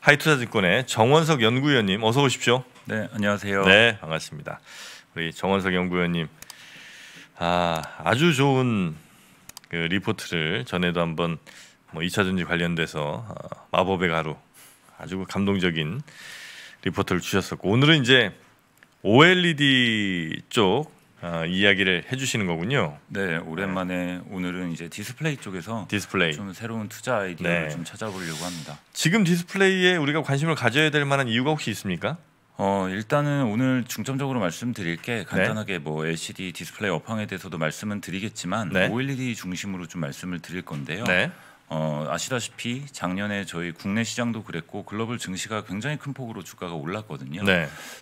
하이투자증권의 정원석 연구위원님 어서 오십시오. 네, 안녕하세요. 네, 반갑습니다. 우리 정원석 연구위원님 아, 아주 좋은 그 리포트를 전에도 한번 뭐 2차 전지 관련돼서 어, 마법의 가루 아주 감동적인 리포트를 주셨었고 오늘은 이제 OLED 쪽 어, 이야기를 해주시는 거군요. 네, 오랜만에 네. 오늘은 이제 디스플레이 쪽에서 디스플레이 좀 새로운 투자 아이디어를 네. 좀 찾아보려고 합니다. 지금 디스플레이에 우리가 관심을 가져야 될 만한 이유가 혹시 있습니까? 어 일단은 오늘 중점적으로 말씀드릴 게 네. 간단하게 네. 뭐 LCD 디스플레이 업황에 대해서도 말씀은 드리겠지만 네. OLED 중심으로 좀 말씀을 드릴 건데요. 네. 어, 아시다시피 작년에 저희 국내 시장도 그랬고 글로벌 증시가 굉장히 큰 폭으로 주가가 올랐거든요.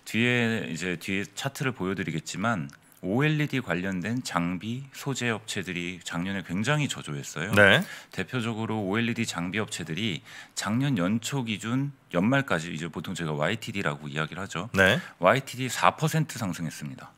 뒤에 이제 뒤에 차트를 보여드리겠지만 OLED 관련된 장비 소재 업체들이 작년에 굉장히 저조했어요. 네. 대표적으로 OLED 장비 업체들이 작년 연초 기준 연말까지 이제 보통 제가 YTD라고 이야기를 하죠. 네. YTD 4% 상승했습니다.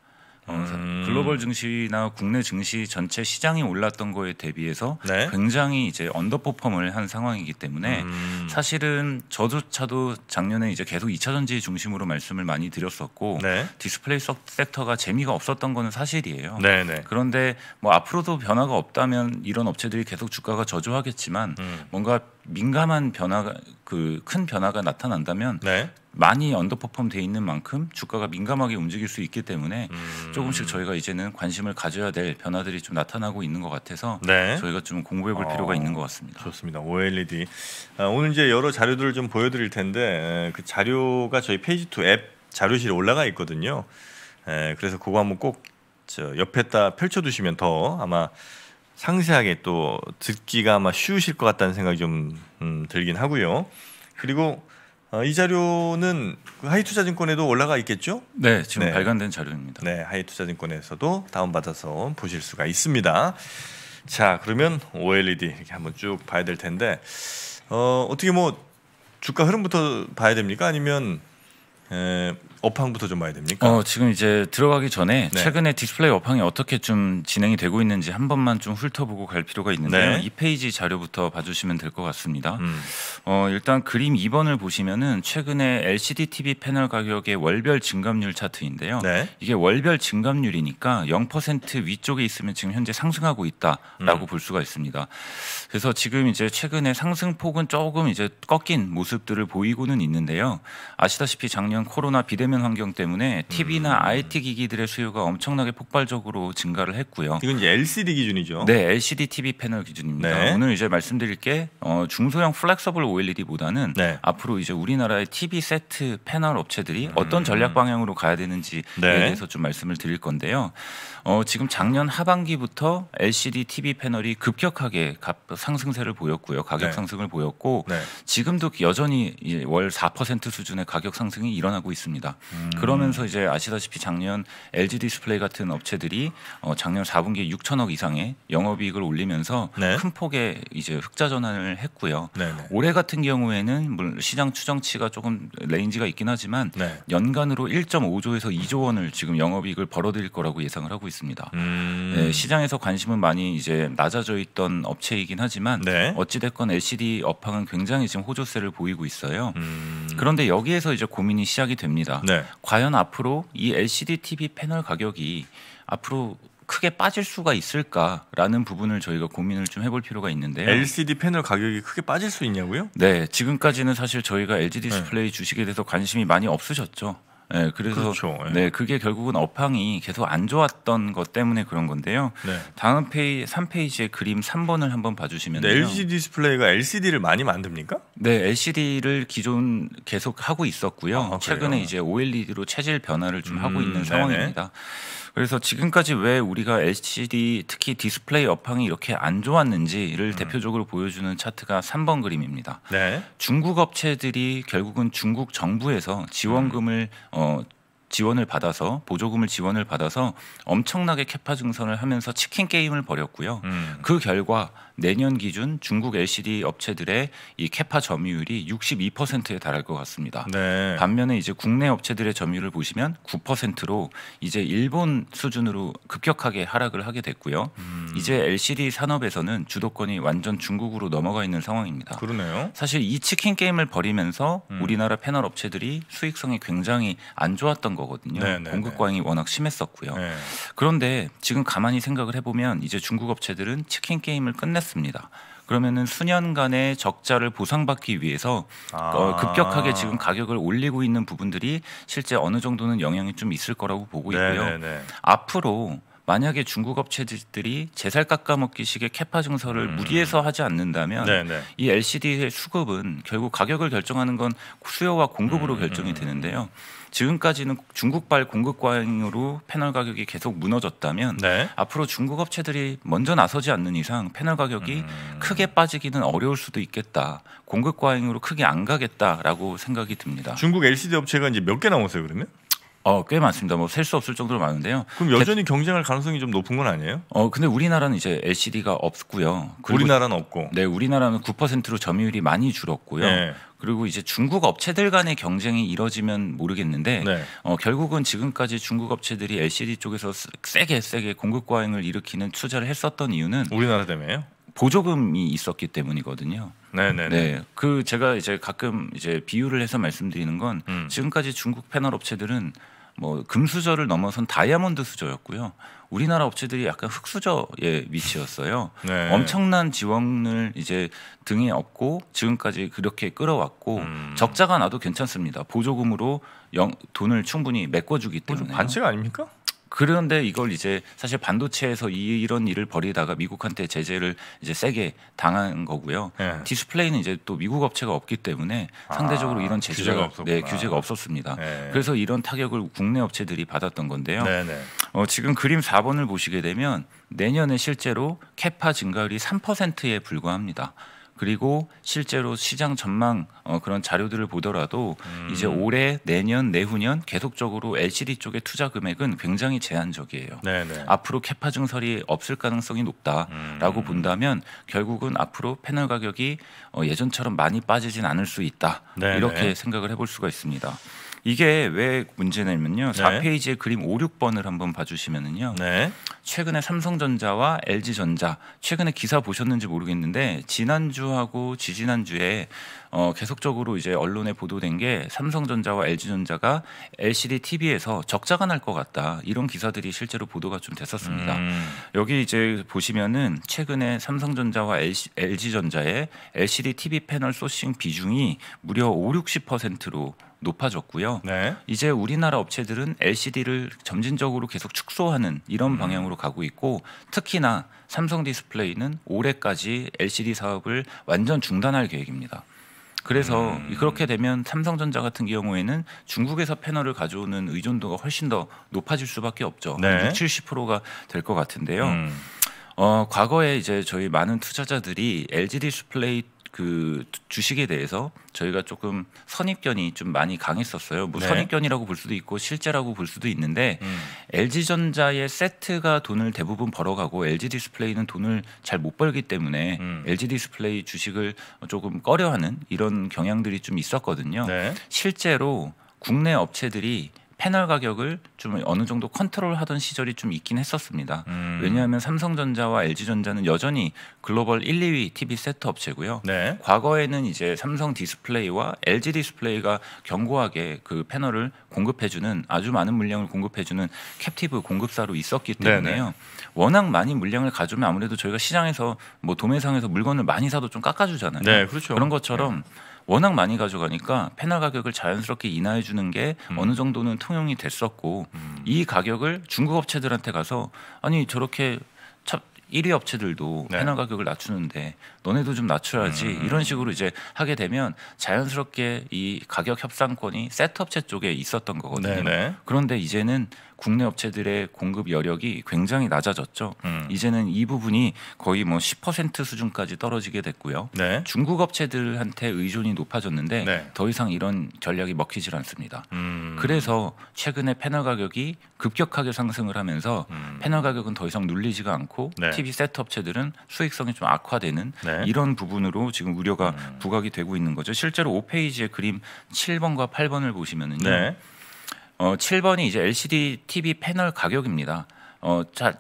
어, 음. 글로벌 증시나 국내 증시 전체 시장이 올랐던 거에 대비해서 네? 굉장히 이제 언더퍼펌을 한 상황이기 때문에 음. 사실은 저조차도 작년에 이제 계속 2차 전지 중심으로 말씀을 많이 드렸었고 네? 디스플레이 섹터가 재미가 없었던 거는 사실이에요. 네네. 네. 그런데 뭐 앞으로도 변화가 없다면 이런 업체들이 계속 주가가 저조하겠지만 음. 뭔가 민감한 변화가 그 큰 변화가 나타난다면 네. 많이 언더퍼폼 돼 있는 만큼 주가가 민감하게 움직일 수 있기 때문에 음. 조금씩 저희가 이제는 관심을 가져야 될 변화들이 좀 나타나고 있는 것 같아서 네. 저희가 좀 공부해 볼 어. 필요가 있는 것 같습니다. 좋습니다. OLED 아, 오늘 이제 여러 자료들을 좀 보여드릴 텐데 그 자료가 저희 페이지 2앱 자료실에 올라가 있거든요. 그래서 그거 한번 꼭 옆에다 펼쳐두시면 더 아마 상세하게 또 듣기가 아마 쉬우실 것 같다는 생각이 좀 음, 들긴 하고요. 그리고 어, 이 자료는 그 하이투자증권에도 올라가 있겠죠? 네, 지금 네. 발간된 자료입니다. 네, 하이투자증권에서도 다운받아서 보실 수가 있습니다. 자, 그러면 OLED 이렇게 한번 쭉 봐야 될 텐데 어, 어떻게 뭐 주가 흐름부터 봐야 됩니까? 아니면 에, 업황부터 좀 봐야 됩니까? 어, 지금 이제 들어가기 전에 네. 최근에 디스플레이 업황이 어떻게 좀 진행이 되고 있는지 한 번만 좀 훑어보고 갈 필요가 있는데요. 네. 이 페이지 자료부터 봐주시면 될 것 같습니다. 음. 어, 일단 그림 2번을 보시면은 최근에 LCD TV 패널 가격의 월별 증감률 차트인데요. 네. 이게 월별 증감률이니까 0% 위쪽에 있으면 지금 현재 상승하고 있다라고 음. 볼 수가 있습니다. 그래서 지금 이제 최근에 상승폭은 조금 이제 꺾인 모습들을 보이고는 있는데요. 아시다시피 작년 코로나 비대면 되는 환경 때문에 TV나 음. IT 기기들의 수요가 엄청나게 폭발적으로 증가를 했고요. 이건 이제 LCD 기준이죠. 네, LCD TV 패널 기준입니다. 네. 오늘 이제 말씀드릴 게 어, 중소형 플렉서블 OLED보다는 네. 앞으로 이제 우리나라의 TV 세트 패널 업체들이 음. 어떤 전략 방향으로 가야 되는지에 네. 대해서 좀 말씀을 드릴 건데요. 어, 지금 작년 하반기부터 LCD TV 패널이 급격하게 상승세를 보였고요. 가격 네. 상승을 보였고 네. 지금도 여전히 월 4% 수준의 가격 상승이 일어나고 있습니다. 음. 그러면서 이제 아시다시피 작년 LG 디스플레이 같은 업체들이 어, 작년 4분기 에 6천억 이상의 영업이익을 올리면서 네. 큰 폭의 이제 흑자 전환을 했고요. 네네. 네. 올해 같은 경우에는 시장 추정치가 조금 레인지가 있긴 하지만 네. 연간으로 1.5조에서 2조 원을 지금 영업이익을 벌어들일 거라고 예상을 하고 있습니다. 음. 네, 시장에서 관심은 많이 이제 낮아져 있던 업체이긴 하지만 네. 어찌됐건 LCD 업황은 굉장히 지금 호조세를 보이고 있어요. 음. 그런데 여기에서 이제 고민이 시작이 됩니다. 네. 네. 과연 앞으로 이 LCD TV 패널 가격이 앞으로 크게 빠질 수가 있을까라는 부분을 저희가 고민을 좀 해볼 필요가 있는데요. LCD 패널 가격이 크게 빠질 수 있냐고요? 네, 지금까지는 사실 저희가 LG 네. 디스플레이 네. 주식에 대해서 관심이 많이 없으셨죠. 네, 그래서 그렇죠. 예. 네, 그게 결국은 업황이 계속 안 좋았던 것 때문에 그런 건데요. 네. 다음 페이지 3페이지에 그림 3번을 한번 봐주시면 돼요. LG 디스플레이가 LCD를 많이 만듭니까? 네, LCD를 기존 계속 하고 있었고요. 아, 최근에 이제 OLED로 체질 변화를 좀 음, 하고 있는 상황입니다. 그래서 지금까지 왜 우리가 LCD 특히 디스플레이 업황이 이렇게 안 좋았는지를 음. 대표적으로 보여주는 차트가 3번 그림입니다. 네. 중국 업체들이 결국은 중국 정부에서 지원금을 음. 어, 지원을 받아서 보조금을 지원을 받아서 엄청나게 캐파 증선을 하면서 치킨 게임을 벌였고요. 음. 그 결과 내년 기준 중국 LCD 업체들의 이 캐파 점유율이 62%에 달할 것 같습니다. 네. 반면에 이제 국내 업체들의 점유율을 보시면 9%로 이제 일본 수준으로 급격하게 하락을 하게 됐고요. 음. 이제 LCD 산업에서는 주도권이 완전 중국으로 넘어가 있는 상황입니다. 그러네요. 사실 이 치킨 게임을 벌이면서 음. 우리나라 패널 업체들이 수익성이 굉장히 안 좋았던 것 거거든요. 네네네. 공급 과잉이 네. 워낙 심했었고요. 네. 그런데 지금 가만히 생각을 해보면 이제 중국 업체들은 치킨 게임을 끝냈습니다. 그러면은 수년간의 적자를 보상받기 위해서 아~ 어, 급격하게 지금 가격을 올리고 있는 부분들이 실제 어느 정도는 영향이 좀 있을 거라고 보고 네, 있고요. 네네네. 네. 앞으로 만약에 중국 업체들이 제살 깎아먹기식의 캐파 증설을 음. 무리해서 하지 않는다면 네네. 이 LCD의 수급은 결국 가격을 결정하는 건 수요와 공급으로 음. 결정이 음, 되는데요. 음. 지금까지는 중국발 공급과잉으로 패널 가격이 계속 무너졌다면 네. 앞으로 중국 업체들이 먼저 나서지 않는 이상 패널 가격이 음. 크게 빠지기는 어려울 수도 있겠다. 공급과잉으로 크게 안 가겠다라고 생각이 듭니다. 중국 LCD 업체가 이제 몇개 나오세요 그러면? 어, 꽤 많습니다. 뭐 셀 수 없을 정도로 많은데요. 그럼 여전히 대... 경쟁할 가능성이 좀 높은 건 아니에요? 어, 근데 우리나라는 이제 LCD가 없고요. 우리나라는 없고. 네, 우리나라는 9%로 점유율이 많이 줄었고요. 네. 그리고 이제 중국 업체들 간의 경쟁이 이뤄지면 모르겠는데 네. 어, 결국은 지금까지 중국 업체들이 LCD 쪽에서 세게 세게 공급 과잉을 일으키는 투자를 했었던 이유는 우리나라 때문에요? 보조금이 있었기 때문이거든요. 네네. 네. 그 제가 이제 가끔 이제 비유를 해서 말씀드리는 건 음. 지금까지 중국 패널 업체들은 뭐 금수저를 넘어선 다이아몬드 수저였고요. 우리나라 업체들이 약간 흙수저의 위치였어요. 네. 엄청난 지원을 이제 등에 업고 지금까지 그렇게 끌어왔고 음. 적자가 나도 괜찮습니다. 보조금으로 영, 돈을 충분히 메꿔주기 뭐 때문에 반칙 아닙니까? 그런데 이걸 이제 사실 반도체에서 이, 런 일을 벌이다가 미국한테 제재를 이제 세게 당한 거고요. 네. 디스플레이는 이제 또 미국 업체가 없기 때문에 아, 상대적으로 아, 이런 제재가 규제가, 네, 규제가 없었습니다. 네. 그래서 이런 타격을 국내 업체들이 받았던 건데요. 네, 네. 어, 지금 그림 4번을 보시게 되면 내년에 실제로 캐파 증가율이 3%에 불과합니다. 그리고 실제로 시장 전망 어, 그런 자료들을 보더라도 음. 이제 올해 내년 내후년 계속적으로 LCD 쪽의 투자 금액은 굉장히 제한적이에요. 네네. 네. 앞으로 캐파 증설이 없을 가능성이 높다라고 음. 본다면 결국은 앞으로 패널 가격이 어, 예전처럼 많이 빠지진 않을 수 있다 네네. 이렇게 네. 생각을 해볼 수가 있습니다. 이게 왜 문제냐면요. 네. 4페이지의 그림 5, 6번을 한번 봐주시면은요. 네. 최근에 삼성전자와 LG전자 최근에 기사 보셨는지 모르겠는데 지난주하고 지지난주에 어, 계속적으로 이제 언론에 보도된 게 삼성전자와 LG전자가 LCD TV에서 적자가 날 것 같다 이런 기사들이 실제로 보도가 좀 됐었습니다. 음. 여기 이제 보시면은 최근에 삼성전자와 LC, LG전자의 LCD TV 패널 소싱 비중이 무려 5, 60%로 높아졌고요. 네. 이제 우리나라 업체들은 LCD를 점진적으로 계속 축소하는 이런 음. 방향으로 가고 있고 특히나 삼성 디스플레이는 올해까지 LCD 사업을 완전 중단할 계획입니다. 그래서 음. 그렇게 되면 삼성전자 같은 경우에는 중국에서 패널을 가져오는 의존도가 훨씬 더 높아질 수밖에 없죠. 네. 60, 70%가 될 것 같은데요. 음. 어, 과거에 이제 저희 많은 투자자들이 LG 디스플레이 그 주식에 대해서 저희가 조금 선입견이 좀 많이 강했었어요. 뭐 네. 선입견이라고 볼 수도 있고 실제라고 볼 수도 있는데 음. LG 전자의 세트가 돈을 대부분 벌어가고 LG 디스플레이는 돈을 잘 못 벌기 때문에 음. LG 디스플레이 주식을 조금 꺼려하는 이런 경향들이 좀 있었거든요. 네. 실제로 국내 업체들이 패널 가격을 좀 어느 정도 컨트롤하던 시절이 좀 있긴 했었습니다. 음. 왜냐하면 삼성전자와 LG전자는 여전히 글로벌 1, 2위 TV 세트 업체고요. 네. 과거에는 이제 삼성 디스플레이와 LG 디스플레이가 견고하게 그 패널을 공급해주는 아주 많은 물량을 공급해주는 캡티브 공급사로 있었기 때문에요. 네네. 워낙 많이 물량을 가져오면 아무래도 저희가 시장에서 뭐 도매상에서 물건을 많이 사도 좀 깎아주잖아요. 네, 그렇죠. 그런 것처럼. 네. 워낙 많이 가져가니까 페널 가격을 자연스럽게 인하해 주는 게 음. 어느 정도는 통용이 됐었고 음. 이 가격을 중국 업체들한테 가서 아니 저렇게 첫 1위 업체들도 네. 페널 가격을 낮추는데 너네도 좀 낮춰야지 음. 음 이런 음. 식으로 이제 하게 되면 자연스럽게 이 가격 협상권이 세트 업체 쪽에 있었던 거거든요. 네네. 네. 그런데 이제는 국내 업체들의 공급 여력이 굉장히 낮아졌죠. 음. 이제는 이 부분이 거의 뭐 10% 수준까지 떨어지게 됐고요. 네. 중국 업체들한테 의존이 높아졌는데 네. 더 이상 이런 전략이 먹히질 않습니다. 음. 그래서 최근에 패널 가격이 급격하게 상승을 하면서 음. 패널 가격은 더 이상 눌리지가 않고 네. TV 세트 업체들은 수익성이 좀 악화되는 네. 이런 부분으로 지금 우려가 음. 부각이 되고 있는 거죠. 실제로 5페이지의 그림 7번과 8번을 보시면은요. 네. 어, 7번이 이제 LCD TV 패널 가격입니다. 어, 자,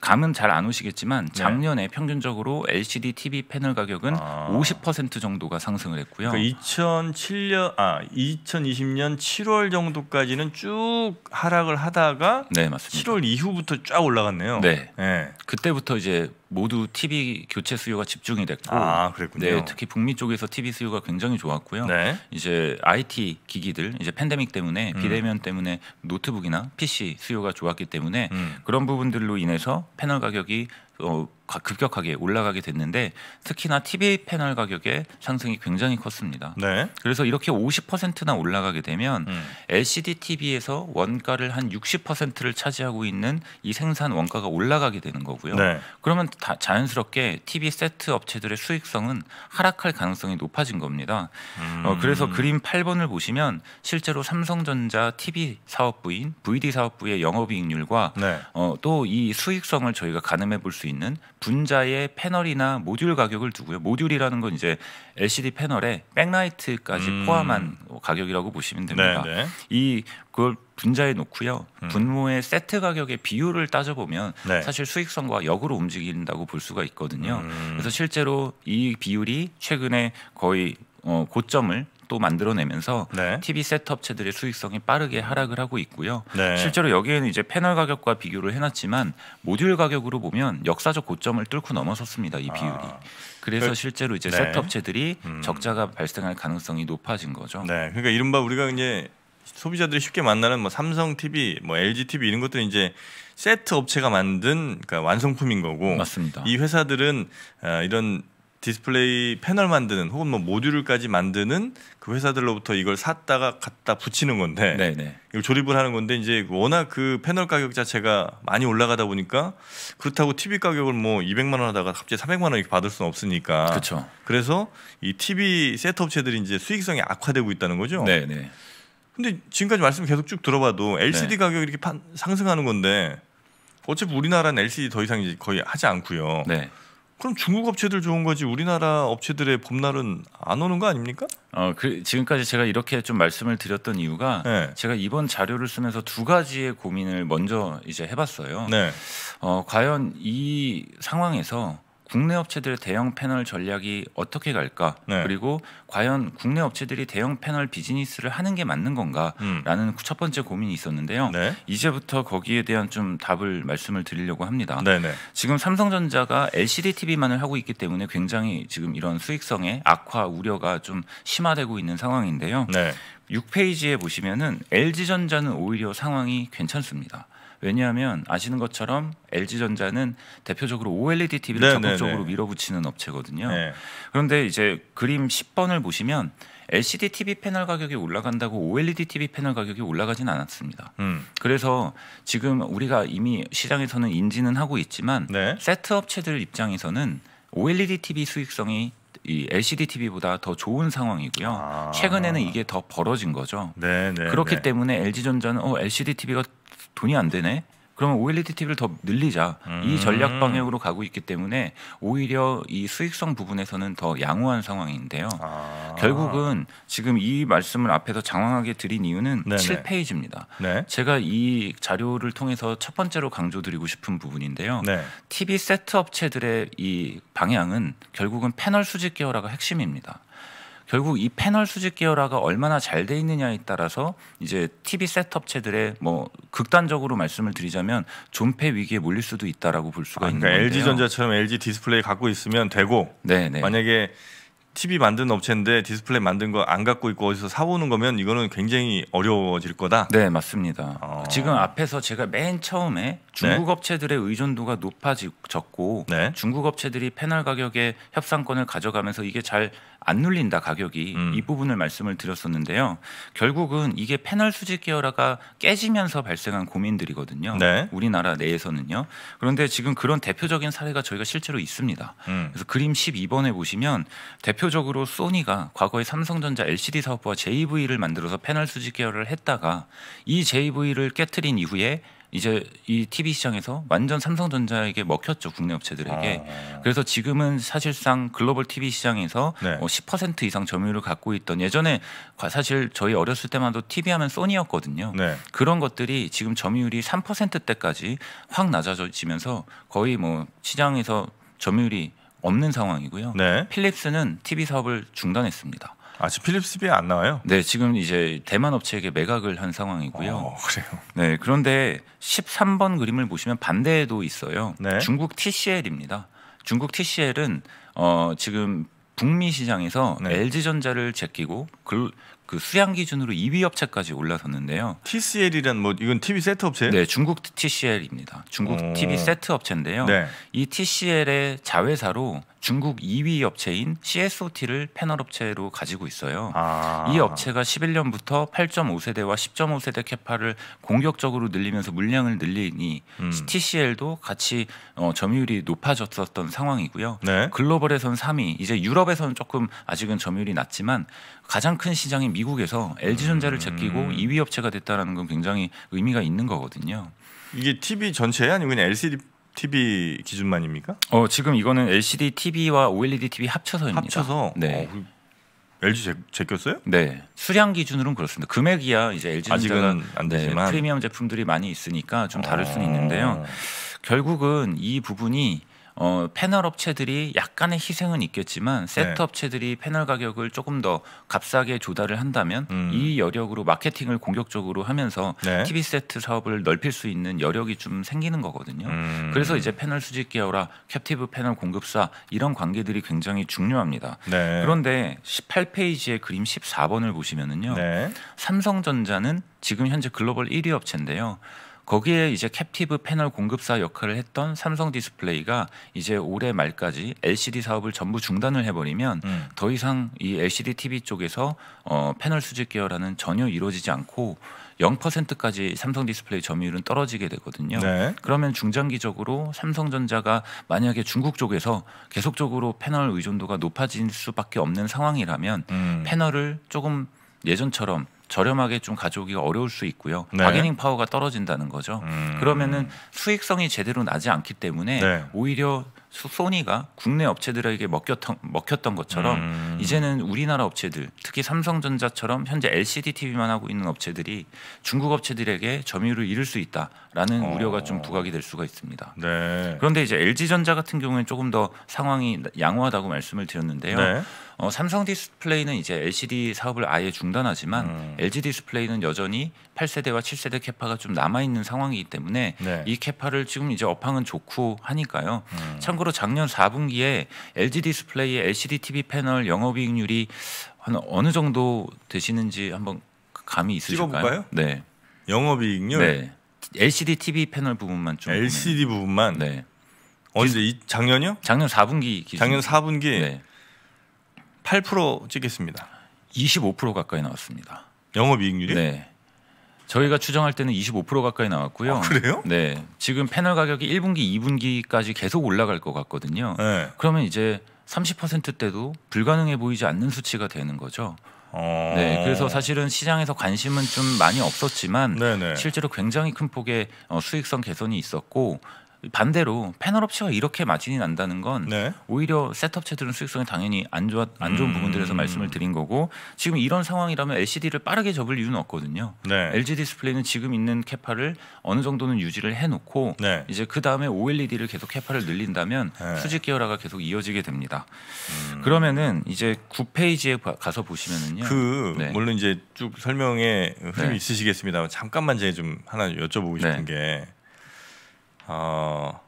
감은 잘 안 오시겠지만 네. 작년에 네. 평균적으로 LCD TV 패널 가격은 아. 50% 정도가 상승을 했고요. 그러니까 2007년 아 2020년 7월 정도까지는 쭉 하락을 하다가 네, 맞습니다. 7월 이후부터 쫙 올라갔네요. 네. 네. 그때부터 이제 모두 TV 교체 수요가 집중이 됐고 아, 네, 특히 북미 쪽에서 TV 수요가 굉장히 좋았고요. 네. 이제 IT 기기들 이제 팬데믹 때문에 음. 비대면 때문에 노트북이나 PC 수요가 좋았기 때문에 음. 그런 부분들로 인해서 패널 가격이 어, 급격하게 올라가게 됐는데 특히나 TV 패널 가격의 상승이 굉장히 컸습니다. 네. 그래서 이렇게 50%나 올라가게 되면 음. LCD TV에서 원가를 한 60%를 차지하고 있는 이 생산 원가가 올라가게 되는 거고요. 네. 그러면 자연스럽게 TV 세트 업체들의 수익성은 하락할 가능성이 높아진 겁니다. 음. 어, 그래서 그림 8번을 보시면 실제로 삼성전자 TV 사업부인 VD 사업부의 영업이익률과 네. 어, 또 이 수익성을 저희가 가늠해 볼 수 있는 분자의 패널이나 모듈 가격을 두고요. 모듈이라는 건 이제 LCD 패널에 백라이트까지 음. 포함한 가격이라고 보시면 됩니다. 네네. 네. 이 그걸 분자에 놓고요. 음. 분모의 세트 가격의 비율을 따져보면 네. 사실 수익성과 역으로 움직인다고 볼 수가 있거든요. 음. 그래서 실제로 이 비율이 최근에 거의 어, 고점을 또 만들어내면서 네. TV 세트 업체들의 수익성이 빠르게 하락을 하고 있고요. 네. 실제로 여기에는 이제 패널 가격과 비교를 해놨지만 모듈 가격으로 보면 역사적 고점을 뚫고 넘어섰습니다. 이 아. 비율이. 아. 그래서 그- 실제로 이제 네. 세트 업체들이 음. 적자가 발생할 가능성이 높아진 거죠. 네, 그러니까 이른바 우리가 이제 소비자들이 쉽게 만나는 뭐 삼성 TV, 뭐 LG TV 이런 것들은 이제 세트 업체가 만든 그러니까 완성품인 거고, 맞습니다. 이 회사들은 어, 이런 디스플레이 패널 만드는 혹은 뭐 모듈까지 을 만드는 그 회사들로부터 이걸 샀다가 갖다 붙이는 건데 네네. 네. 이걸 조립을 하는 건데 이제 워낙 그 패널 가격 자체가 많이 올라가다 보니까 그렇다고 TV 가격을 뭐 200만 원 하다가 갑자기 300만 원 이렇게 받을 수는 없으니까 그렇죠. 그래서 이 TV 세트 업체들이 이제 수익성이 악화되고 있다는 거죠. 네네. 네. 근데 지금까지 말씀 계속 쭉 들어봐도 LCD 네. 가격이 이렇게 판, 상승하는 건데 어차피 우리나라는 LCD 더 이상 이제 거의 하지 않고요. 네. 그럼 중국 업체들 좋은 거지 우리나라 업체들의 봄날은 안 오는 거 아닙니까? 어, 그, 지금까지 제가 이렇게 좀 말씀을 드렸던 이유가 네. 제가 이번 자료를 쓰면서 두 가지의 고민을 먼저 이제 해봤어요. 네. 어, 과연 이 상황에서 국내 업체들의 대형 패널 전략이 어떻게 갈까 네. 그리고 과연 국내 업체들이 대형 패널 비즈니스를 하는 게 맞는 건가라는 음. 첫 번째 고민이 있었는데요. 네. 이제부터 거기에 대한 좀 답을 말씀을 드리려고 합니다. 네네. 네. 지금 삼성전자가 LCD TV만을 하고 있기 때문에 굉장히 지금 이런 수익성의 악화 우려가 좀 심화되고 있는 상황인데요. 네. 6페이지에 보시면은 LG전자는 오히려 상황이 괜찮습니다. 왜냐하면 아시는 것처럼 LG전자는 대표적으로 OLED TV를 네, 네, 적극적으로 네. 밀어붙이는 업체거든요. 네. 그런데 이제 그림 10번을 보시면 LCD TV 패널 가격이 올라간다고 OLED TV 패널 가격이 올라가진 않았습니다. 음. 그래서 지금 우리가 이미 시장에서는 인지는 하고 있지만 세트 업체들 입장에서는 OLED TV 수익성이 이 LCD TV보다 더 좋은 상황이고요. 아 최근에는 이게 더 벌어진 거죠. 네네, 그렇기 때문에 LG 전자는 어, LCD TV가 돈이 안 되네. 그러면 OLED TV를 더 늘리자 음. 이 전략 방향으로 가고 있기 때문에 오히려 이 수익성 부분에서는 더 양호한 상황인데요. 아. 결국은 지금 이 말씀을 앞에서 장황하게 드린 이유는 네네. 7페이지입니다. 네. 제가 이 자료를 통해서 첫 번째로 강조드리고 싶은 부분인데요. 네. TV 세트 업체들의 이 방향은 결국은 패널 수직 계열화가 핵심입니다. 결국 이 패널 수직 계열화가 얼마나 잘 돼 있느냐에 따라서 이제 TV 셋업체들의 뭐 극단적으로 말씀을 드리자면 존폐 위기에 몰릴 수도 있다라고 볼 수가 아, 그러니까 있는 거예요. LG 전자처럼 LG 디스플레이 갖고 있으면 되고 네네. 네. 만약에 TV 만든 업체인데 디스플레이 만든 거 안 갖고 있고 어디서 사오는 거면 이거는 굉장히 어려워질 거다. 네, 맞습니다. 어... 지금 앞에서 제가 맨 처음에 중국 네. 업체들의 의존도가 높아졌고 네. 중국 업체들이 패널 가격에 협상권을 가져가면서 이게 잘안 눌린다 가격이 음. 이 부분을 말씀을 드렸었는데요. 결국은 이게 패널 수직 계열화가 깨지면서 발생한 고민들이거든요. 네. 우리나라 내에서는요. 그런데 지금 그런 대표적인 사례가 저희가 실제로 있습니다. 음. 그래서 그림 12번에 보시면 대표적으로 소니가 과거에 삼성전자 LCD 사업부와 JV를 만들어서 패널 수직 계열을 했다가 이 JV를 깨뜨린 이후에 이제 이 TV 시장에서 완전 삼성전자에게 먹혔죠 국내 업체들에게. 아. 그래서 지금은 사실상 글로벌 TV 시장에서 네. 어, 뭐 10% 이상 점유율을 갖고 있던 예전에 사실 저희 어렸을 때만 해도 TV 하면 소니였거든요. 네. 그런 것들이 지금 점유율이 3%대까지 확 낮아지면서 거의 뭐 시장에서 점유율이 없는 상황이고요. 네. 필립스는 TV 사업을 중단했습니다. 아, 지금 필립스 비안 나와요? 네, 지금 이제 대만 업체에게 매각을 한 상황이고요. 어, 그래요. 네, 그런데 13번 그림을 보시면 반대에도 있어요. 네. 중국 TCL입니다. 중국 TCL은 어, 지금 북미 시장에서 네. LG전자를 제끼고 그, 그 수량 기준으로 2위 업체까지 올라섰는데요. TCL이란 뭐 이건 TV 세트 업체? 네, 중국 TCL입니다. 중국 오. 어. TV 세트 업체인데요. 네. 이 TCL의 자회사로 중국 2위 업체인 CSOT를 패널 업체로 가지고 있어요. 아. 이 업체가 11년부터 8.5세대와 10.5세대 캐파를 공격적으로 늘리면서 물량을 늘리니 음. TCL도 같이 어, 점유율이 높아졌었던 상황이고요. 네. 글로벌에선 3위, 이제 유럽에서는 조금 아직은 점유율이 낮지만 가장 큰 시장인 미국에서 LG전자를 제끼고 음. 2위 업체가 됐다는건 굉장히 의미가 있는 거거든요. 이게 TV 전체 아니면 LCD TV 기준만입니까? 어 지금 이거는 LCD TV와 OLED TV 합쳐서입니다. 합쳐서 네. 어, LG 제, 꼈어요네 수량 기준으로는 그렇습니다. 금액이야 이제 LG 아직은 안 네, 되지만 네, 프리미엄 제품들이 많이 있으니까 좀 다를 수는 아. 있는데요. 결국은 이 부분이 어, 패널 업체들이 약간의 희생은 있겠지만 네. 세트 네. 업체들이 패널 가격을 조금 더 값싸게 조달을 한다면 음. 이 여력으로 마케팅을 공격적으로 하면서 네. TV 세트 사업을 넓힐 수 있는 여력이 좀 생기는 거거든요. 음. 그래서 이제 패널 수집 기열라 캡티브 패널 공급사 이런 관계들이 굉장히 중요합니다. 네. 그런데 18페이지의 그림 14번을 보시면은요. 네. 삼성전자는 지금 현재 글로벌 1위 업체인데요. 거기에 이제 캡티브 패널 공급사 역할을 했던 삼성 디스플레이가 이제 올해 말까지 LCD 사업을 전부 중단을 해버리면 음. 더 이상 이 LCD TV 쪽에서 어, 패널 수직 계열화는 전혀 이루어지지 않고 0%까지 삼성 디스플레이 점유율은 떨어지게 되거든요. 네. 그러면 중장기적으로 삼성전자가 만약에 중국 쪽에서 계속적으로 패널 의존도가 높아질 수밖에 없는 상황이라면 음. 패널을 조금 예전처럼 저렴하게 좀 가져오기가 어려울 수 있고요. 네. 바게닝 파워가 떨어진다는 거죠. 음. 그러면은 수익성이 제대로 나지 않기 때문에 네. 오히려 소니가 국내 업체들에게 먹혔던, 먹혔던 것처럼 음. 이제는 우리나라 업체들 특히 삼성전자처럼 현재 LCD TV만 하고 있는 업체들이 중국 업체들에게 점유율을 잃을 수 있다라는 어. 우려가 좀 부각이 될 수가 있습니다. 네. 그런데 이제 LG전자 같은 경우에는 조금 더 상황이 양호하다고 말씀을 드렸는데요. 네. 어, 삼성 디스플레이는 이제 LCD 사업을 아예 중단하지만 음. LG 디스플레이는 여전히 8세대와 7세대 캐파가 좀 남아 있는 상황이기 때문에 네. 이 캐파를 지금 이제 업황은 좋고 하니까요. 음. 참고로 참고로 작년 4분기에 LG 디스플레이의 LCD TV 패널 영업이익률이 한 어느 정도 되시는지 한번 감이 있으실까요? 찍어볼까요? 네. 영업이익률. 네. LCD TV 패널 부분만 좀. LCD 보면. 부분만. 네. 언제 어, 이 작년이요? 작년 4분기 기준. 작년 4분기. 네. 8% 찍겠습니다. 25% 가까이 나왔습니다. 영업이익률이? 네. 저희가 추정할 때는 25% 가까이 나왔고요. 아, 그래요? 네. 지금 패널 가격이 1분기, 2분기까지 계속 올라갈 것 같거든요. 네. 그러면 이제 30%대도 불가능해 보이지 않는 수치가 되는 거죠. 어. 네, 그래서 사실은 시장에서 관심은 좀 많이 없었지만 네네. 실제로 굉장히 큰 폭의 어, 수익성 개선이 있었고 반대로 패널 업체가 이렇게 마진이 난다는 건 네. 오히려 셋업체들은 수익성이 당연히 안 좋아 안 좋은 음. 부분들에서 말씀을 드린 거고 지금 이런 상황이라면 LCD를 빠르게 접을 이유는 없거든요. 네. LG 디스플레이는 지금 있는 캐파를 어느 정도는 유지를 해놓고 네. 이제 그 다음에 OLED를 계속 캐파를 늘린다면 네. 수직 계열화가 계속 이어지게 됩니다. 음. 그러면은 이제 9페이지에 가서 보시면은요. 그 네. 물론 이제 쭉 설명에 네. 흐름이 있으시겠습니다만 잠깐만 제가 좀 하나 여쭤보고 싶은 게. 어,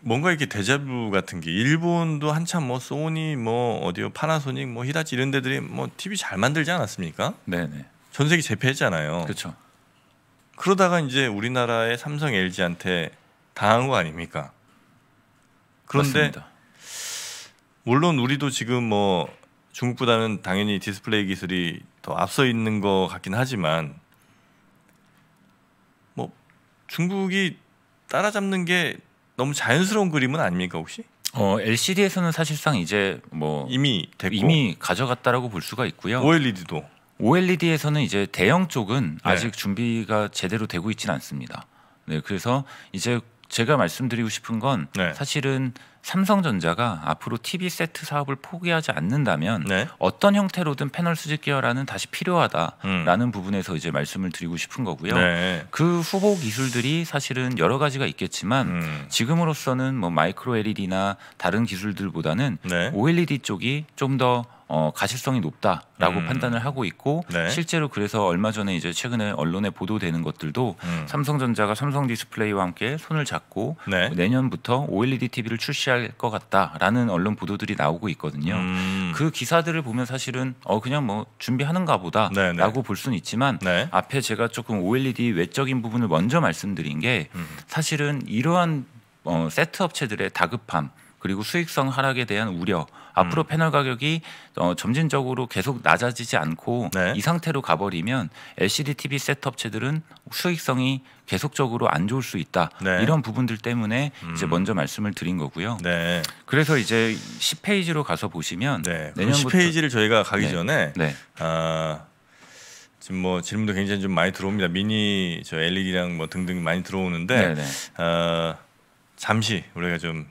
뭔가 이렇게 대자뷰 같은 게 일본도 한참 뭐 소니 뭐 어디요 파나소닉 뭐 히다치 이런 데들이 뭐 TV 잘 만들지 않았습니까? 네네. 전 세계 재패했잖아요. 그렇죠. 그러다가 이제 우리나라의 삼성 LG한테 당한 거 아닙니까? 그런데 맞습니다. 물론 우리도 지금 뭐 중국보다는 당연히 디스플레이 기술이 더 앞서 있는 것 같긴 하지만 뭐 중국이 따라잡는 게 너무 자연스러운 그림은 아닙니까 혹시? 어 LCD에서는 사실상 이제 뭐 이미 됐고. 이미 가져갔다라고 볼 수가 있고요. OLED도 OLED에서는 이제 대형 쪽은 네. 아직 준비가 제대로 되고 있지는 않습니다. 네, 그래서 이제 제가 말씀드리고 싶은 건 네. 사실은 삼성전자가 앞으로 TV 세트 사업을 포기하지 않는다면 네. 어떤 형태로든 패널 수집기어라는 다시 필요하다라는 음. 부분에서 이제 말씀을 드리고 싶은 거고요. 네. 그 후보 기술들이 사실은 여러 가지가 있겠지만 음. 지금으로서는 뭐 마이크로 LED나 다른 기술들보다는 네. OLED 쪽이 좀더 어, 가실성이 높다라고 음. 판단을 하고 있고 네. 실제로 그래서 얼마 전에 이제 최근에 언론에 보도되는 것들도 음. 삼성전자가 삼성 디스플레이와 함께 손을 잡고 네. 내년부터 OLED TV를 출시 실시할 것 같다라는 언론 보도들이 나오고 있거든요. 음. 그 기사들을 보면 사실은 어 그냥 뭐 준비하는가 보다라고 볼 수는 있지만 네. 앞에 제가 조금 OLED 외적인 부분을 먼저 말씀드린 게 음. 사실은 이러한 어, 세트 업체들의 다급함 그리고 수익성 하락에 대한 우려 앞으로 음. 패널 가격이 어, 점진적으로 계속 낮아지지 않고 네. 이 상태로 가버리면 LCD TV 세트 업체들은 수익성이 계속적으로 안 좋을 수 있다 네. 이런 부분들 때문에 음. 이제 먼저 말씀을 드린 거고요. 네. 그래서 이제 10페이지로 가서 보시면 네. 내년부터 10페이지를 저희가 가기 네. 전에 네. 아, 지금 뭐 질문도 굉장히 좀 많이 들어옵니다. 미니 저 LED랑 뭐 등등 많이 들어오는데 어, 잠시 우리가 좀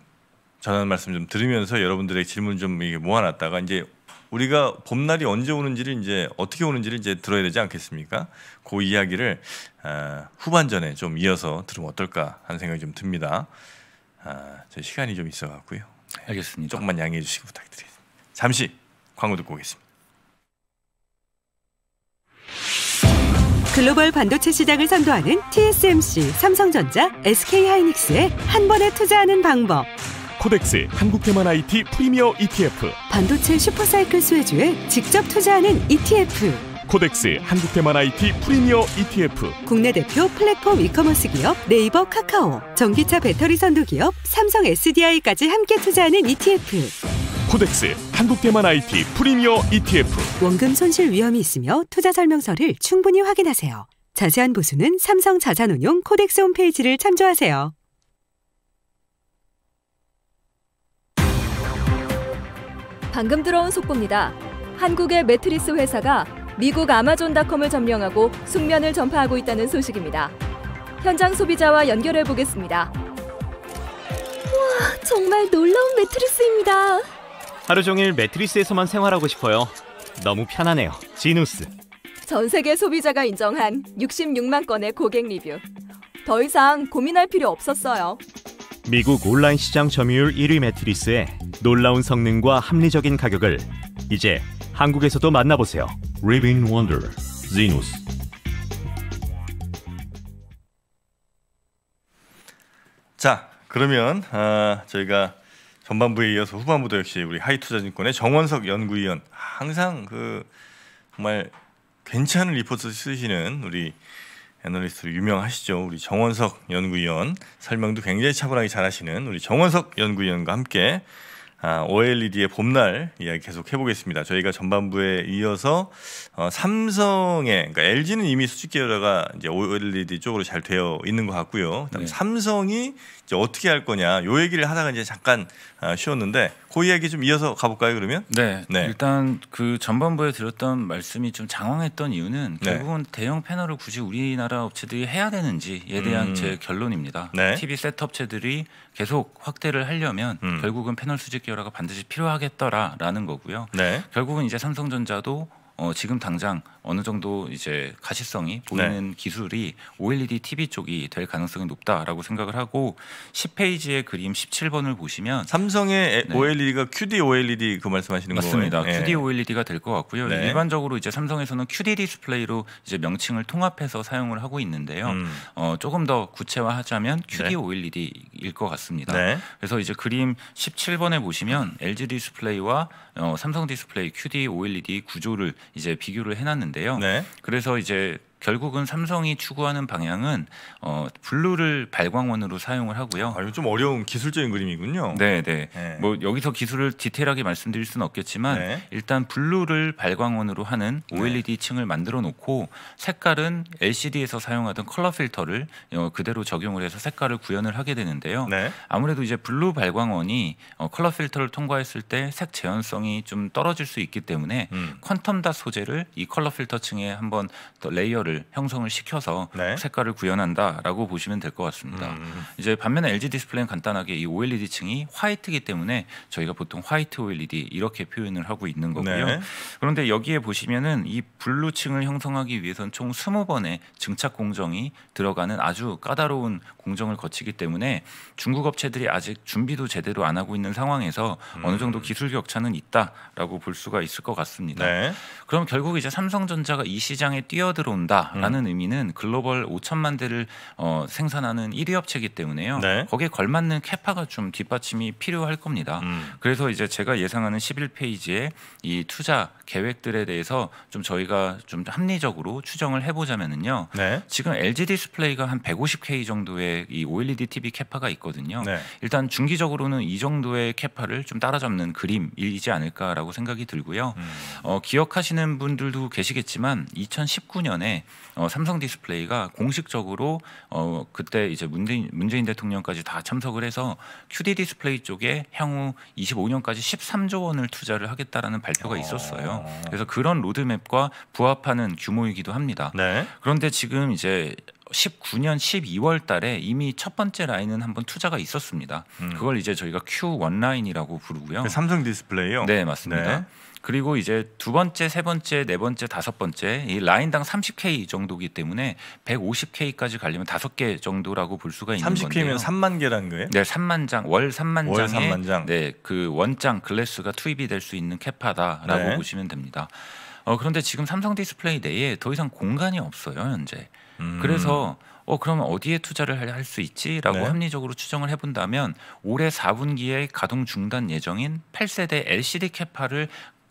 전하는 말씀 좀 들으면서 여러분들의 질문 좀 모아놨다가 이제 우리가 봄날이 언제 오는지를 이제 어떻게 오는지를 이제 들어야 되지 않겠습니까? 그 이야기를 아, 후반전에 좀 이어서 들으면 어떨까 하는 생각이 좀 듭니다. 저희 아, 시간이 좀 있어 갖고요. 네. 알겠습니다. 조금만 양해해 주시기 부탁드리겠습니다. 잠시 광고 듣고 오겠습니다. 글로벌 반도체 시장을 선도하는 TSMC, 삼성전자, SK하이닉스에 한 번에 투자하는 방법. 코덱스 한국테만 IT 프리미어 ETF 반도체 슈퍼사이클 스웨주에 직접 투자하는 ETF 코덱스 한국테만 IT 프리미어 ETF 국내 대표 플랫폼 이커머스 기업 네이버 카카오 전기차 배터리 선도 기업 삼성 SDI까지 함께 투자하는 ETF 코덱스 한국테만 IT 프리미어 ETF 원금 손실 위험이 있으며 투자 설명서를 충분히 확인하세요. 자세한 보수는 삼성 자산운용 코덱스 홈페이지를 참조하세요. 방금 들어온 속보입니다. 한국의 매트리스 회사가 미국 아마존닷컴을 점령하고 숙면을 전파하고 있다는 소식입니다. 현장 소비자와 연결해 보겠습니다. 와, 정말 놀라운 매트리스입니다. 하루 종일 매트리스에서만 생활하고 싶어요. 너무 편하네요. 지누스. 전 세계 소비자가 인정한 66만 건의 고객 리뷰. 더 이상 고민할 필요 없었어요. 미국 온라인 시장 점유율 1위 매트리스의 놀라운 성능과 합리적인 가격을 이제 한국에서도 만나보세요. 리빙 원더 지노스 자, 그러면 아, 저희가 전반부에 이어서 후반부도 역시 우리 하이투자증권의 정원석 연구위원 항상 그 정말 괜찮은 리포트 쓰시는 우리 애널리스트로 유명하시죠. 우리 정원석 연구위원 설명도 굉장히 차분하게 잘하시는 우리 정원석 연구위원과 함께 아, OLED의 봄날 이야기 계속 해보겠습니다. 저희가 전반부에 이어서 어, 삼성의 그러니까 LG는 이미 수직 계열화가 이제 OLED 쪽으로 잘 되어 있는 것 같고요. 그다음에 네. 삼성이 이제 어떻게 할 거냐 요 얘기를 하다가 이제 잠깐 아, 쉬었는데 그 이야기 좀 이어서 가볼까요 그러면? 네. 네. 일단 그 전반부에 드렸던 말씀이 좀 장황했던 이유는 네. 결국은 대형 패널을 굳이 우리나라 업체들이 해야 되는지에 대한 음. 제 결론입니다. 네. TV 세트 업체들이 계속 확대를 하려면 음. 결국은 패널 수직 계열화가 반드시 필요하겠더라라는 거고요. 네. 결국은 이제 삼성전자도 어, 지금 당장 어느 정도 이제 가시성이 네. 보이는 네. 기술이 OLED TV 쪽이 될 가능성이 높다라고 생각을 하고 10페이지의 그림 17번을 보시면 삼성의 네. OLED가 QD OLED 그 말씀하시는 맞습니다. 거예요? 맞습니다. QD OLED가 될 것 같고요. 네. 일반적으로 이제 삼성에서는 QD 디스플레이로 이제 명칭을 통합해서 사용을 하고 있는데요. 음. 어, 조금 더 구체화하자면 QD 네. OLED일 것 같습니다. 네. 그래서 이제 그림 17번에 보시면 LG 디스플레이와 어, 삼성 디스플레이 QD OLED 구조를 이제 비교를 해놨는데 있는데요. 네. 그래서 이제 결국은 삼성이 추구하는 방향은 어, 블루를 발광원으로 사용을 하고요. 아, 이좀 어려운 기술적인 그림이군요. 네, 네, 네. 뭐 여기서 기술을 디테일하게 말씀드릴 수는 없겠지만 네. 일단 블루를 발광원으로 하는 네. OLED 층을 만들어 놓고 색깔은 LCD에서 사용하던 컬러 필터를 어, 그대로 적용을 해서 색깔을 구현을 하게 되는데요. 네. 아무래도 이제 블루 발광원이 어, 컬러 필터를 통과했을 때 색 재현성이 좀 떨어질 수 있기 때문에 음. 퀀텀 닷 소재를 이 컬러 필터 층에 한번 레이어 거를 형성을 시켜서 네. 색깔을 구현한다라고 보시면 될 것 같습니다. 음, 음. 이제 반면에 LG 디스플레이는 간단하게 이 OLED 층이 화이트이기 때문에 저희가 보통 화이트 OLED 이렇게 표현을 하고 있는 거고요. 네. 그런데 여기에 보시면은 이 블루 층을 형성하기 위해선 총 20번의 증착 공정이 들어가는 아주 까다로운 공정을 거치기 때문에 중국 업체들이 아직 준비도 제대로 안 하고 있는 상황에서 음. 어느 정도 기술 격차는 있다라고 볼 수가 있을 것 같습니다. 네. 그럼 결국 이제 삼성전자가 이 시장에 뛰어들어온다. 있다라는 음. 음. 의미는 글로벌 5천만 대를 어, 생산하는 1위 업체이기 때문에요. 네. 거기에 걸맞는 캐파가 좀 뒷받침이 필요할 겁니다. 음. 그래서 이제 제가 예상하는 11페이지에 이 투자 계획들에 대해서 좀 저희가 좀 합리적으로 추정을 해보자면은요. 네. 지금 LG 디스플레이가 한 150K 정도의 이 OLED TV 캐파가 있거든요. 네. 일단 중기적으로는 이 정도의 캐파를 좀 따라잡는 그림이지 않을까라고 생각이 들고요. 음. 어, 기억하시는 분들도 계시겠지만 2019년에 어, 삼성 디스플레이가 공식적으로 어, 그때 이제 문재인, 문재인 대통령까지 다 참석을 해서 QD 디스플레이 쪽에 향후 25년까지 13조 원을 투자를 하겠다라는 발표가 어. 있었어요. 그래서 그런 로드맵과 부합하는 규모이기도 합니다. 네. 그런데 지금 이제 2019년 12월 달에 이미 첫 번째 라인은 한번 투자가 있었습니다. 음. 그걸 이제 저희가 Q1 라인이라고 부르고요. 그 삼성 디스플레이요? 네, 맞습니다. 네. 그리고 이제 두 번째, 세 번째, 네 번째, 다섯 번째 이 라인당 30K 정도기 이 때문에 150K까지 가려면 다섯 개 정도라고 볼 수가 있는 30K면 건데 30K면 3만 개라는 거예요? 네, 3만 장, 월 3만 월 장에 3만 장. 네, 그 원장 글래스가 투입이 될 수 있는 캐파다라고 네. 보시면 됩니다. 어, 그런데 지금 삼성 디스플레이 내에 더 이상 공간이 없어요, 현재. 음. 그래서 어 그러면 어디에 투자를 할 수 있지라고 네. 합리적으로 추정을 해본다면 올해 4분기에 가동 중단 예정인 8세대 LCD 캐파를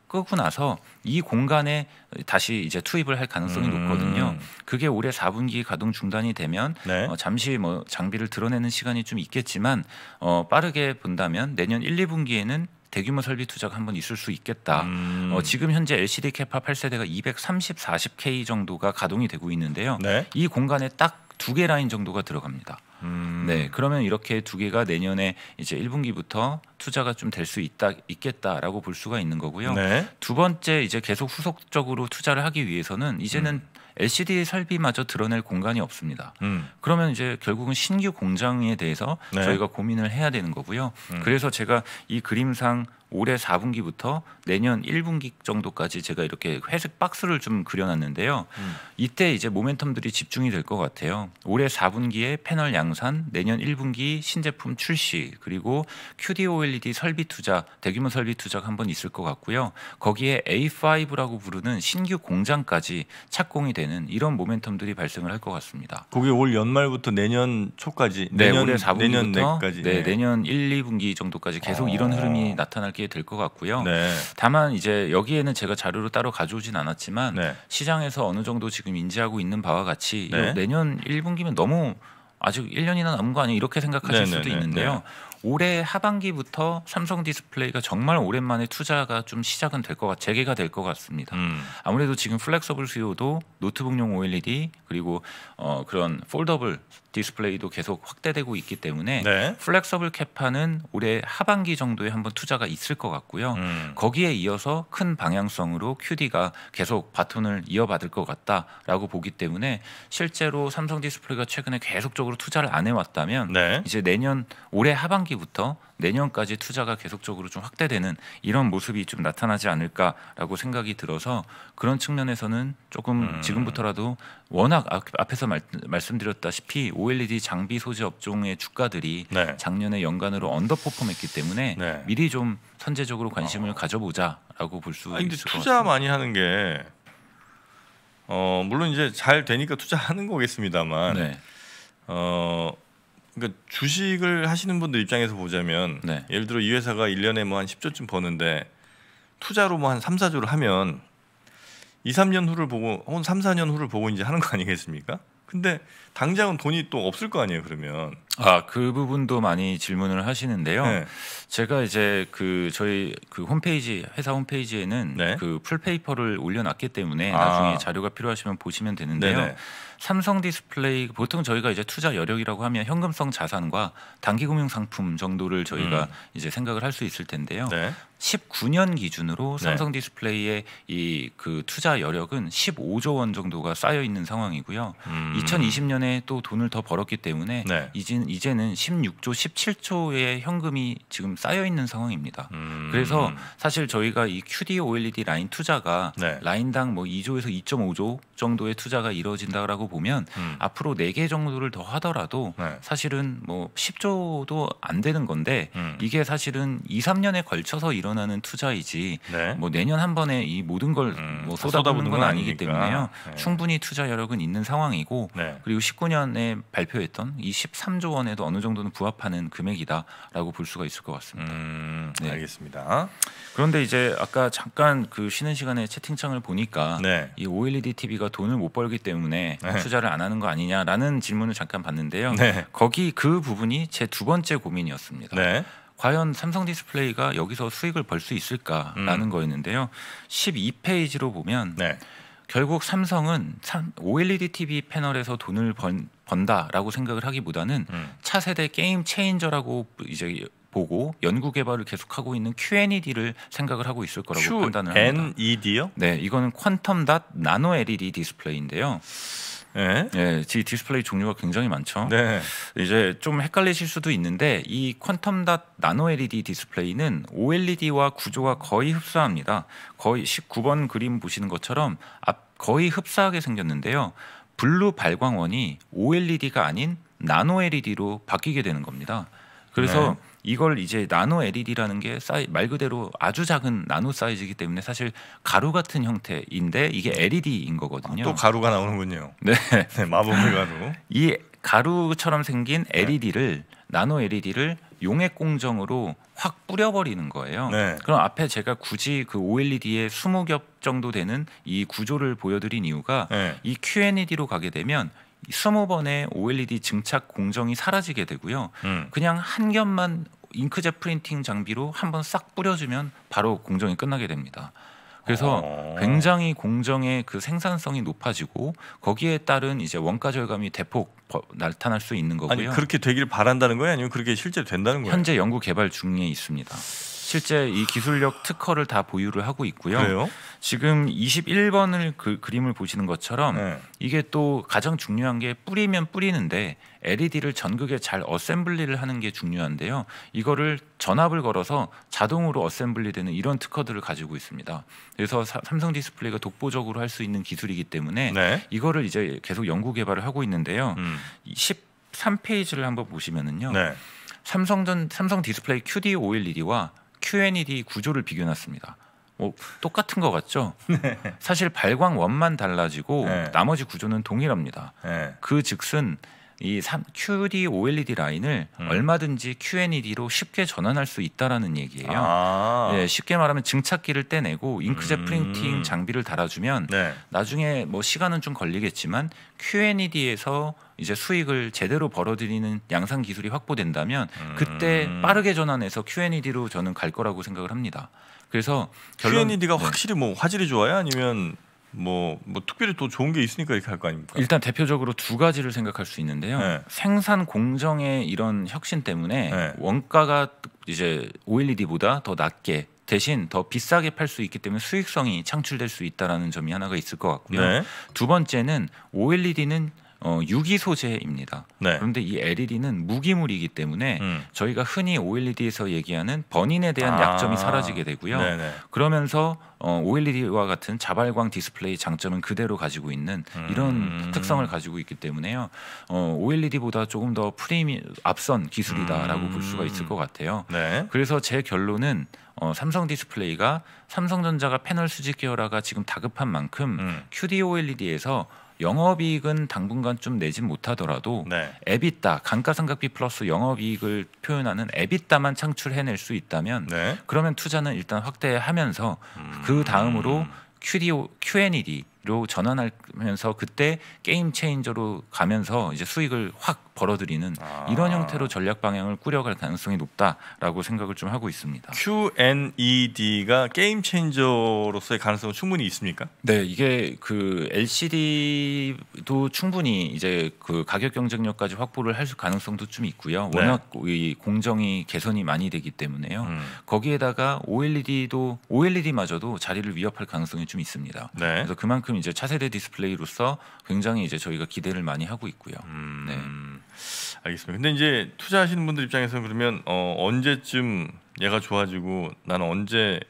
끄고 나서 이 공간에 다시 이제 투입을 할 가능성이 음. 높거든요. 그게 올해 4분기 가동 중단이 되면 네. 어, 잠시 뭐 장비를 드러내는 시간이 좀 있겠지만 어, 빠르게 본다면 내년 1, 2분기에는 대규모 설비 투자가 한번 있을 수 있겠다. 음. 어, 지금 현재 LCD 캐파 8세대가 230, 40K 정도가 가동이 되고 있는데요. 네. 이 공간에 딱 두 개 라인 정도가 들어갑니다. 음. 네, 그러면 이렇게 두 개가 내년에 이제 1분기부터 투자가 좀 될 수 있다 있겠다라고 볼 수가 있는 거고요. 네. 두 번째 이제 계속 후속적으로 투자를 하기 위해서는 이제는 음. LCD 설비마저 드러낼 공간이 없습니다. 음. 그러면 이제 결국은 신규 공장에 대해서 네. 저희가 고민을 해야 되는 거고요. 음. 그래서 제가 이 그림상 올해 4분기부터 내년 1분기 정도까지 제가 이렇게 회색 박스를 좀 그려놨는데요. 음. 이때 이제 모멘텀들이 집중이 될 것 같아요. 올해 4분기에 패널 양산, 내년 1분기 신제품 출시, 그리고 QD OLED 설비 투자, 대규모 설비 투자가 한 번 있을 것 같고요. 거기에 A5라고 부르는 신규 공장까지 착공이 되는 이런 모멘텀들이 발생을 할 것 같습니다. 그게 올 연말부터 내년 초까지, 네, 내년 네, 올해 4분기부터 내년 내까지, 네, 네, 내년 1, 2분기 정도까지 계속 아. 이런 흐름이 나타날 이야기하게 될것 같고요. 네. 다만 이제 여기에는 제가 자료를 따로 가져오진 않았지만 네. 시장에서 어느 정도 지금 인지하고 있는 바와 같이 네. 내년 1분기면 너무 아직 1년이나 남은 거 아니에요 이렇게 생각하실 네, 네, 수도 네, 있는데요. 올해 하반기부터 삼성 디스플레이가 정말 오랜만에 투자가 좀 시작은 될것 같, 재개가 될 것 같습니다. 음. 아무래도 지금 플렉서블 수요도 노트북용 OLED 그리고 어, 그런 폴더블 디스플레이도 계속 확대되고 있기 때문에 네. 플렉서블 캐파는 올해 하반기 정도에 한번 투자가 있을 것 같고요. 음. 거기에 이어서 큰 방향성으로 QD가 계속 바톤을 이어받을 것 같다라고 보기 때문에 실제로 삼성 디스플레이가 최근에 계속적으로 투자를 안 해왔다면 네. 이제 내년 올해 하반기부터 내년까지 투자가 계속적으로 좀 확대되는 이런 모습이 좀 나타나지 않을까라고 생각이 들어서 그런 측면에서는 조금 음. 지금부터라도 워낙 앞에서 말, 말씀드렸다시피 OLED 장비 소재 업종의 주가들이 네. 작년에 연간으로 언더퍼폼했기 때문에 네. 미리 좀 선제적으로 관심을 어. 가져보자라고 볼 수 있을 것 같습니다. 투자 많이 하는 게 어, 물론 이제 잘 되니까 투자하는 거겠습니다만 네. 어, 그러니까 주식을 하시는 분들 입장에서 보자면 네. 예를 들어 이 회사가 1년에 뭐 한 10조쯤 버는데 투자로 뭐한 3, 4조를 하면 2, 3년 후를 보고 혹은 3, 4년 후를 보고 이제 하는 거 아니겠습니까? 근데 당장은 돈이 또 없을 거 아니에요, 그러면. 아, 그 부분도 많이 질문을 하시는데요. 네. 제가 이제 그 저희 그 홈페이지 회사 홈페이지에는 네. 그 풀페이퍼를 올려놨기 때문에 아. 나중에 자료가 필요하시면 보시면 되는데요. 네네. 삼성 디스플레이 보통 저희가 이제 투자 여력이라고 하면 현금성 자산과 단기 금융 상품 정도를 저희가 음. 이제 생각을 할 수 있을 텐데요. 네. 19년 기준으로 네. 삼성 디스플레이의 이 그 투자 여력은 15조 원 정도가 쌓여 있는 상황이고요. 음. 2020년에 또 돈을 더 벌었기 때문에 네. 이진 이제는 16조, 17조의 현금이 지금 쌓여 있는 상황입니다. 음. 그래서 사실 저희가 이 QD OLED 라인 투자가 네. 라인당 뭐 2조에서 2.5조 정도의 투자가 이루어진다라고 보면 음. 앞으로 4개 정도를 더 하더라도 네. 사실은 뭐 10조도 안 되는 건데 음. 이게 사실은 2, 3년에 걸쳐서 일어나는 투자이지 네. 뭐 내년 한 번에 이 모든 걸뭐 음, 뭐 쏟아부는 건 아니기 아니니까. 때문에요. 네. 충분히 투자 여력은 있는 상황이고 네. 그리고 19년에 발표했던 이 13조 원에도 어느 정도는 부합하는 금액이다라고 볼 수가 있을 것 같습니다. 음, 네. 알겠습니다. 그런데 이제 아까 잠깐 그 쉬는 시간에 채팅창을 보니까 네. 이 OLED TV가 돈을 못 벌기 때문에 네. 투자를 안 하는 거 아니냐라는 질문을 잠깐 봤는데요. 네. 거기 그 부분이 제 두 번째 고민이었습니다. 네. 과연 삼성 디스플레이가 여기서 수익을 벌 수 있을까라는 음. 거였는데요. 12페이지로 보면 네. 결국 삼성은 OLED TV 패널에서 돈을 번, 번다라고 생각을 하기보다는 음. 차세대 게임 체인저라고 이제 보고 연구 개발을 계속하고 있는 QNED를 생각을 하고 있을 거라고 Q 판단을 합니다. QNED요? 네, 이거는 퀀텀 닷 나노 LED 디스플레이인데요. 예, 네. 네, 디스플레이 종류가 굉장히 많죠. 네. 이제 좀 헷갈리실 수도 있는데 이 퀀텀 닷 나노 LED 디스플레이는 OLED와 구조가 거의 흡사합니다. 거의 19번 그림 보시는 것처럼 앞 거의 흡사하게 생겼는데요. 블루 발광원이 OLED가 아닌 나노 LED로 바뀌게 되는 겁니다. 그래서 네. 이걸 이제 나노 LED라는 게 말 그대로 아주 작은 나노 사이즈이기 때문에 사실 가루 같은 형태인데 이게 LED인 거거든요. 아, 또 가루가 나오는군요. 네, 네 마법의 가루. 이 가루처럼 생긴 LED를 네. 나노 LED를 용액 공정으로 확 뿌려버리는 거예요. 네. 그럼 앞에 제가 굳이 그 OLED의 20겹 정도 되는 이 구조를 보여드린 이유가 네. 이 QNED로 가게 되면 20번의 OLED 증착 공정이 사라지게 되고요. 음. 그냥 한 겹만 잉크젯 프린팅 장비로 한번 싹 뿌려주면 바로 공정이 끝나게 됩니다. 그래서 아. 굉장히 공정의 그 생산성이 높아지고 거기에 따른 이제 원가 절감이 대폭 나타날 수 있는 거고요. 아니 그렇게 되길 바란다는 거예요, 아니면 그렇게 실제 된다는 거예요? 현재 연구 개발 중에 있습니다. 실제 이 기술력 특허를 다 보유를 하고 있고요. 그래요? 지금 21번을 그 그림을 보시는 것처럼 네. 이게 또 가장 중요한 게 뿌리면 뿌리는데 LED를 전극에 잘 어셈블리를 하는 게 중요한데요. 이거를 전압을 걸어서 자동으로 어셈블리되는 이런 특허들을 가지고 있습니다. 그래서 사, 삼성 디스플레이가 독보적으로 할 수 있는 기술이기 때문에 네. 이거를 이제 계속 연구 개발을 하고 있는데요. 음. 13페이지를 한번 보시면은요. 네. 삼성전 삼성 디스플레이 q d 5 1 1와 Q&D 구조를 비교해놨습니다. 뭐 똑같은 것 같죠. 네. 사실 발광 원만 달라지고 네. 나머지 구조는 동일합니다. 네. 그 즉슨 이 3, QD OLED 라인을 음. 얼마든지 QNED로 쉽게 전환할 수 있다라는 얘기예요. 아. 예, 쉽게 말하면 증착기를 떼내고 잉크젯 음. 프린팅 장비를 달아주면 네. 나중에 뭐 시간은 좀 걸리겠지만 QNED에서 이제 수익을 제대로 벌어들이는 양산 기술이 확보된다면 음. 그때 빠르게 전환해서 QNED로 저는 갈 거라고 생각을 합니다. 그래서 결론, QNED가 네. 확실히 뭐 화질이 좋아요 아니면 뭐, 뭐 특별히 또 좋은 게 있으니까 이렇게 할 거 아닙니까? 일단 대표적으로 두 가지를 생각할 수 있는데요. 네. 생산 공정의 이런 혁신 때문에 네. 원가가 이제 OLED보다 더 낮게 대신 더 비싸게 팔 수 있기 때문에 수익성이 창출될 수 있다라는 점이 하나가 있을 것 같고요. 네. 두 번째는 OLED는 어, 유기 소재입니다. 네. 그런데 이 LED는 무기물이기 때문에 음. 저희가 흔히 OLED에서 얘기하는 번인에 대한 아 약점이 사라지게 되고요. 네네. 그러면서 어, OLED와 같은 자발광 디스플레이 장점은 그대로 가지고 있는 이런 음. 특성을 가지고 있기 때문에요. 어, OLED보다 조금 더 프레임이 앞선 기술이다라고 음. 볼 수가 있을 음. 것 같아요. 네. 그래서 제 결론은 어, 삼성 디스플레이가 삼성전자가 패널 수직 계열화가 지금 다급한 만큼 음. QD OLED에서 영업이익은 당분간 좀내지 못하더라도 네. 에비타 감가상각비 플러스 영업이익을 표현하는 에비타만 창출해낼 수 있다면 네. 그러면 투자는 일단 확대하면서 그 음. 그 다음으로 q 리오 Q&D 로 전환하면서 그때 게임 체인저로 가면서 이제 수익을 확 벌어들이는 아. 이런 형태로 전략 방향을 꾸려갈 가능성이 높다라고 생각을 좀 하고 있습니다. QNED가 게임 체인저로서의 가능성은 충분히 있습니까? 네, 이게 그 LCD도 충분히 이제 그 가격 경쟁력까지 확보를 할 가능성도 좀 있고요. 네. 워낙 이 공정이 개선이 많이 되기 때문에요. 음. 거기에다가 OLED도 OLED마저도 자리를 위협할 가능성이 좀 있습니다. 네. 그래서 그만큼 지금 이제 차세대 디스플레이로서 굉장히 이제 저희가 기대를 많이 하고 있고요. 음, 네. 알겠습니다. 근데 이제 투자하시는 분들 입장에서 그러면 어, 언제쯤 얘가 좋아지고 나는 언제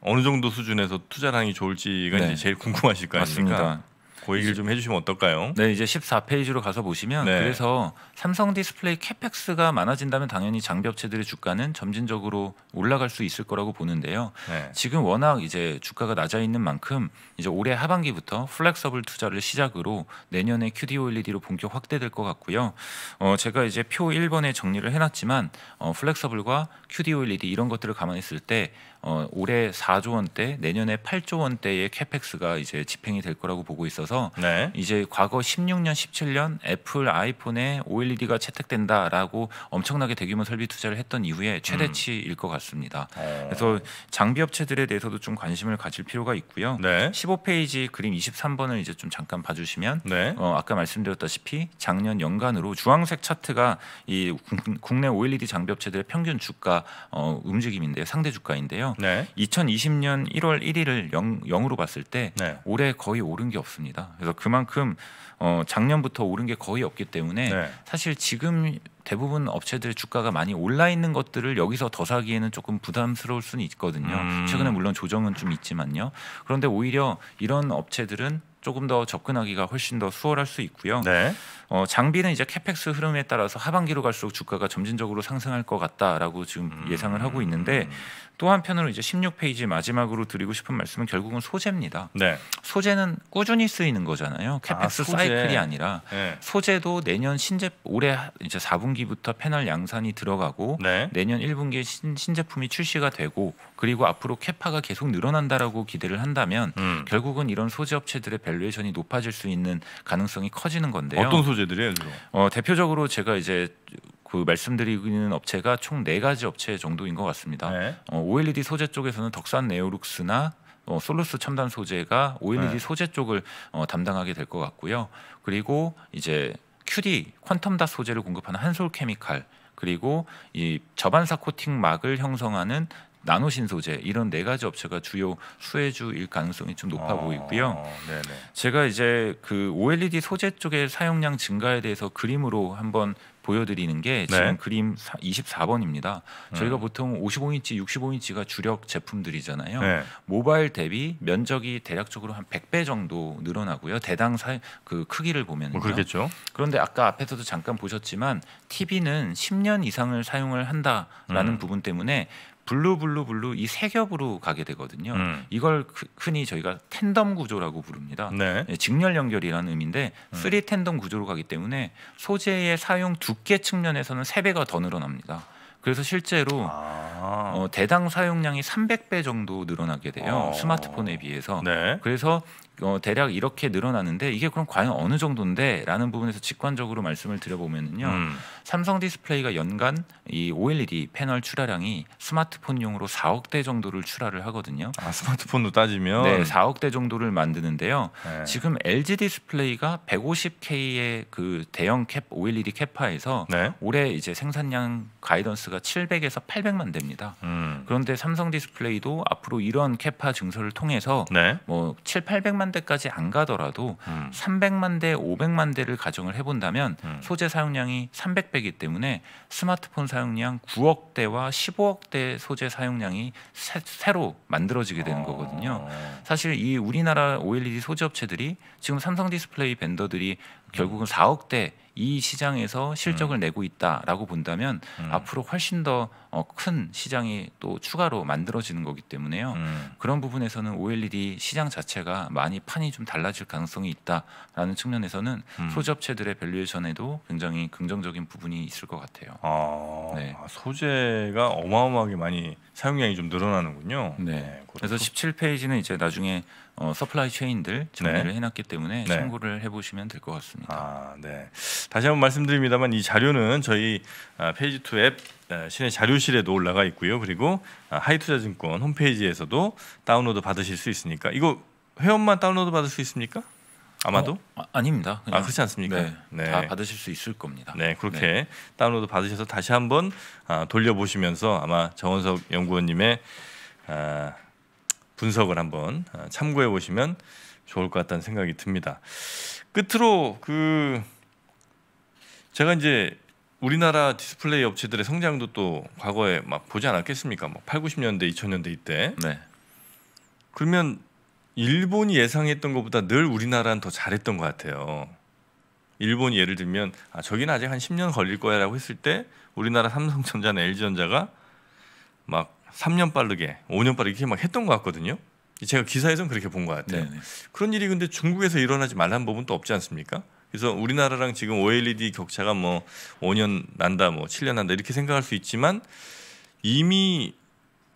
어느 정도 수준에서 투자량이 좋을지가 네. 이제 제일 궁금하실 거 아닙니까? 맞습니다. 그 얘기를 좀 해주시면 어떨까요? 네, 이제 14페이지로 가서 보시면 네. 그래서 삼성 디스플레이 캐펙스가 많아진다면 당연히 장벽체들의 주가는 점진적으로 올라갈 수 있을 거라고 보는데요. 네. 지금 워낙 이제 주가가 낮아 있는 만큼 이제 올해 하반기부터 플렉서블 투자를 시작으로 내년에 QD OLED로 본격 확대될 것 같고요. 어, 제가 이제 표 1번에 정리를 해놨지만 어, 플렉서블과 QD OLED 이런 것들을 감안했을 때 어, 올해 4조 원대, 내년에 8조 원대의 캐펙스가 이제 집행이 될 거라고 보고 있어서 네. 이제 과거 16년, 17년 애플 아이폰에 OLED가 채택된다라고 엄청나게 대규모 설비 투자를 했던 이후에 음. 최대치일 음. 것 같습니다. 어. 그래서 장비 업체들에 대해서도 좀 관심을 가질 필요가 있고요. 네. 15페이지 그림 23번을 이제 좀 잠깐 봐주시면 네. 어, 아까 말씀드렸다시피 작년 연간으로 주황색 차트가 이 국내 OLED 장비 업체들의 평균 주가 어, 움직임인데요, 상대 주가인데요. 있잖아요. 네. 2020년 1월 1일을 0, 으로 봤을 때 네. 올해 거의 오른 게 없습니다. 그래서 그만큼 어, 작년부터 오른 게 거의 없기 때문에 네. 사실 지금 대부분 업체들 의 주가가 많이 올라 있는 것들을 여기서 더 사기에는 조금 부담스러울 수는 있거든요. 음. 최근에 물론 조정은 좀 있지만요. 그런데 오히려 이런 업체들은 조금 더 접근하기가 훨씬 더 수월할 수 있고요. 네. 어, 장비는 이제 캐펙스 흐름에 따라서 하반기로 갈수록 주가가 점진적으로 상승할 것 같다라고 지금 음. 예상을 하고 있는데 음. 또 한편으로 이제 16페이지 마지막으로 드리고 싶은 말씀은 결국은 소재입니다. 네. 소재는 꾸준히 쓰이는 거잖아요. 캐펙스 아, 소재. 사이클이 아니라 네. 소재도 내년 신제 올해 이제 4분기부터 패널 양산이 들어가고 네. 내년 1분기에 신, 신제품이 출시가 되고 그리고 앞으로 캐파가 계속 늘어난다라고 기대를 한다면 음. 결국은 이런 소재 업체들의 밸류에이션이 높아질 수 있는 가능성이 커지는 건데요. 어떤 소재 소재들이에요? 주로? 어, 대표적으로 제가 이제 그 말씀드리는 업체가 총 네 가지 업체 정도인 것 같습니다. 네. 어, OLED 소재 쪽에서는 덕산 네오룩스나 어, 솔루스 첨단 소재가 OLED 네. 소재 쪽을 어, 담당하게 될 것 같고요. 그리고 이제 QD 퀀텀닷 소재를 공급하는 한솔케미칼 그리고 이 저반사 코팅막을 형성하는 나노신 소재 이런 네 가지 업체가 주요 수혜주일 가능성이 좀 높아 아, 보이고요. 네 제가 이제 그 OLED 소재 쪽의 사용량 증가에 대해서 그림으로 한번 보여드리는 게 네. 지금 네. 그림 24번입니다. 음. 저희가 보통 55인치, 65인치가 주력 제품들이잖아요. 네. 모바일 대비 면적이 대략적으로 한 100배 정도 늘어나고요. 대당 사, 그 크기를 보면 뭐 그렇겠죠. 그런데 아까 앞에서도 잠깐 보셨지만 TV는 10년 이상을 사용을 한다라는 음. 부분 때문에 블루 블루 블루 이 세 겹으로 가게 되거든요. 음. 이걸 그, 흔히 저희가 텐덤 구조라고 부릅니다. 네. 예, 직렬 연결이라는 의미인데 음. 쓰리 음. 텐덤 구조로 가기 때문에 소재의 사용 두께 측면에서는 세 배가 더 늘어납니다. 그래서 실제로 아. 어, 대당 사용량이 300배 정도 늘어나게 돼요. 어. 스마트폰에 비해서. 네. 그래서 어, 대략 이렇게 늘어나는데 이게 그럼 과연 어느 정도인데라는 부분에서 직관적으로 말씀을 드려보면요 음. 삼성 디스플레이가 연간 이 OLED 패널 출하량이 스마트폰용으로 4억 대 정도를 출하를 하거든요. 아 스마트폰도 따지면 네 4억 대 정도를 만드는데요. 네. 지금 LG 디스플레이가 150K의 그 대형 캡 OLED 캐파에서 네. 올해 이제 생산량 가이던스가 700에서 800만 대입니다. 음. 그런데 삼성 디스플레이도 앞으로 이런 캐파 증설을 통해서 네. 뭐 7, 800만 300만 대까지 안 가더라도 음. 300만 대, 500만 대를 가정을 해본다면 음. 소재 사용량이 300배이기 때문에 스마트폰 사용량 9억 대와 15억 대 소재 사용량이 새, 로 만들어지게 되는 어. 거거든요. 사실 이 우리나라 OLED 소재 업체들이 지금 삼성 디스플레이 벤더들이 결국은 4억대 이 시장에서 실적을 음. 내고 있다라고 본다면 음. 앞으로 훨씬 더큰 어, 시장이 또 추가로 만들어지는 거기 때문에요. 음. 그런 부분에서는 OLED 시장 자체가 많이 판이 좀 달라질 가능성이 있다라는 측면에서는 음. 소재업체들의 밸류에이션에도 굉장히 긍정적인 부분이 있을 것 같아요. 아, 네. 소재가 어마어마하게 많이 사용량이 좀 늘어나는군요. 네. 네. 그래서 17페이지는 이제 나중에 어, 서플라이 체인들 정리를 네. 해놨기 때문에 네. 참고를 해보시면 될 것 같습니다. 아, 네. 다시 한번 말씀드립니다만 이 자료는 저희 아, 페이지 2앱 신의 아, 자료실에도 올라가 있고요. 그리고 아, 하이투자증권 홈페이지에서도 다운로드 받으실 수 있으니까 이거 회원만 다운로드 받을 수 있습니까? 아마도 어, 아, 닙니다 아, 그렇지 않습니까? 네, 네, 다 받으실 수 있을 겁니다. 네, 그렇게 네. 다운로드 받으셔서 다시 한번 아, 돌려보시면서 아마 정원석 연구원님의 아, 분석을 한번 아, 참고해 보시면 좋을 것 같다는 생각이 듭니다. 끝으로 그 제가 이제 우리나라 디스플레이 업체들의 성장도 또 과거에 막 보지 않았겠습니까? 뭐 8, 90년대, 2000년대 이때. 네. 그러면 일본이 예상했던 것보다 늘 우리나라는 더 잘했던 것 같아요. 일본이 예를 들면 아, 저기는 아직 한 10년 걸릴 거야라고 했을 때 우리나라 삼성전자나 LG전자가 막 3년 빠르게, 5년 빠르게 이렇게 막 했던 것 같거든요. 제가 기사에서는 그렇게 본 것 같아요. 네네. 네. 그런 일이 근데 중국에서 일어나지 말라는 법은 또 없지 않습니까? 그래서 우리나라랑 지금 OLED 격차가 뭐 5년 난다, 뭐 7년 난다 이렇게 생각할 수 있지만 이미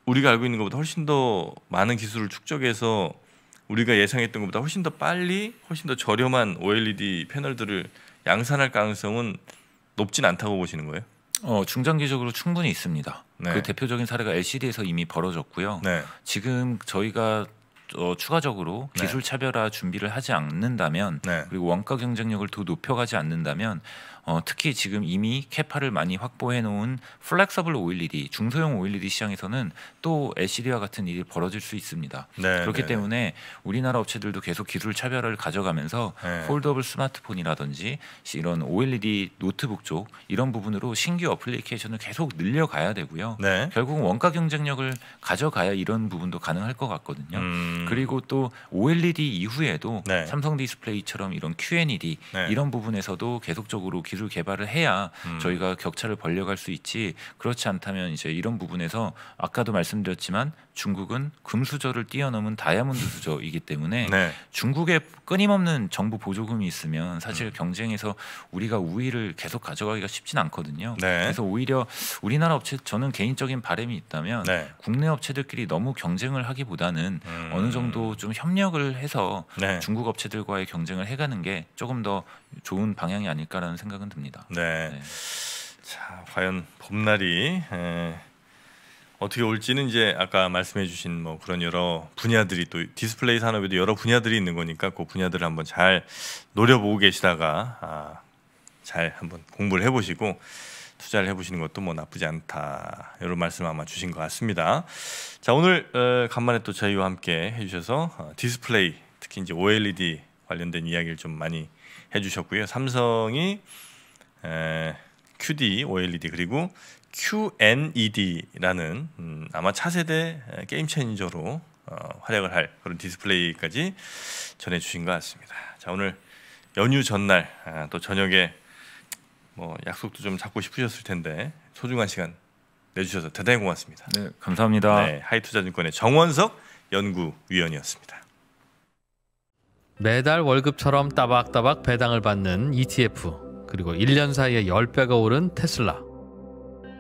우리가 알고 있는 것보다 훨씬 더 많은 기술을 축적해서 우리가 예상했던 것보다 훨씬 더 빨리, 훨씬 더 저렴한 OLED 패널들을 양산할 가능성은 높진 않다고 보시는 거예요? 어, 중장기적으로 충분히 있습니다. 그 네. 그 대표적인 사례가 LCD에서 이미 벌어졌고요. 네. 지금 저희가 어, 추가적으로 네. 기술 차별화 준비를 하지 않는다면 네. 그리고 원가 경쟁력을 더 높여가지 않는다면 어, 특히 지금 이미 캐파를 많이 확보해 놓은 플렉서블 오일리디 중소형 오일리디 시장에서는 또 LCD와 같은 일이 벌어질 수 있습니다. 네, 그렇기 네, 네. 때문에 우리나라 업체들도 계속 기술 차별을 가져가면서 네. 폴더블 스마트폰이라든지 이런 OLED 노트북 쪽 이런 부분으로 신규 어플리케이션을 계속 늘려가야 되고요. 네. 결국은 원가 경쟁력을 가져가야 이런 부분도 가능할 것 같거든요. 음... 그리고 또 OLED 이후에도 네. 삼성 디스플레이처럼 이런 QNED 이런 부분에서도 계속적으로 기술 기술 개발을 해야 음. 저희가 격차를 벌려갈 수 있지 그렇지 않다면 이제 이런 부분에서 아까도 말씀드렸지만 중국은 금수저를 뛰어넘은 다이아몬드 수저이기 때문에 네. 중국에 끊임없는 정부 보조금이 있으면 사실 음. 경쟁에서 우리가 우위를 계속 가져가기가 쉽진 않거든요. 네. 그래서 오히려 우리나라 업체 저는 개인적인 바람이 있다면 네. 국내 업체들끼리 너무 경쟁을 하기보다는 음. 어느 정도 좀 협력을 해서 네. 중국 업체들과의 경쟁을 해가는 게 조금 더 좋은 방향이 아닐까라는 생각은 듭니다. 네. 네. 자 과연 봄날이 에... 어떻게 올지는 이제 아까 말씀해주신 뭐 그런 여러 분야들이 또 디스플레이 산업에도 여러 분야들이 있는 거니까 그 분야들을 한번 잘 노려보고 계시다가 아, 잘 한번 공부를 해보시고 투자를 해보시는 것도 뭐 나쁘지 않다 이런 말씀 아마 주신 것 같습니다. 자 오늘 어, 간만에 또 저희와 함께 해주셔서 어, 디스플레이 특히 이제 OLED 관련된 이야기를 좀 많이 해주셨고요. 삼성이 에, QD OLED 그리고 QNED라는 음, 아마 차세대 게임 체인저로 어, 활약을 할 그런 디스플레이까지 전해주신 것 같습니다. 자 오늘 연휴 전날 아, 또 저녁에 뭐 약속도 좀 잡고 싶으셨을 텐데 소중한 시간 내주셔서 대단히 고맙습니다. 네 감사합니다. 네, 하이투자증권의 정원석 연구위원이었습니다. 매달 월급처럼 따박따박 배당을 받는 ETF 그리고 1년 사이에 10배가 오른 테슬라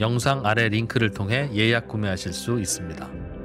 영상 아래 링크를 통해 예약 구매하실 수 있습니다.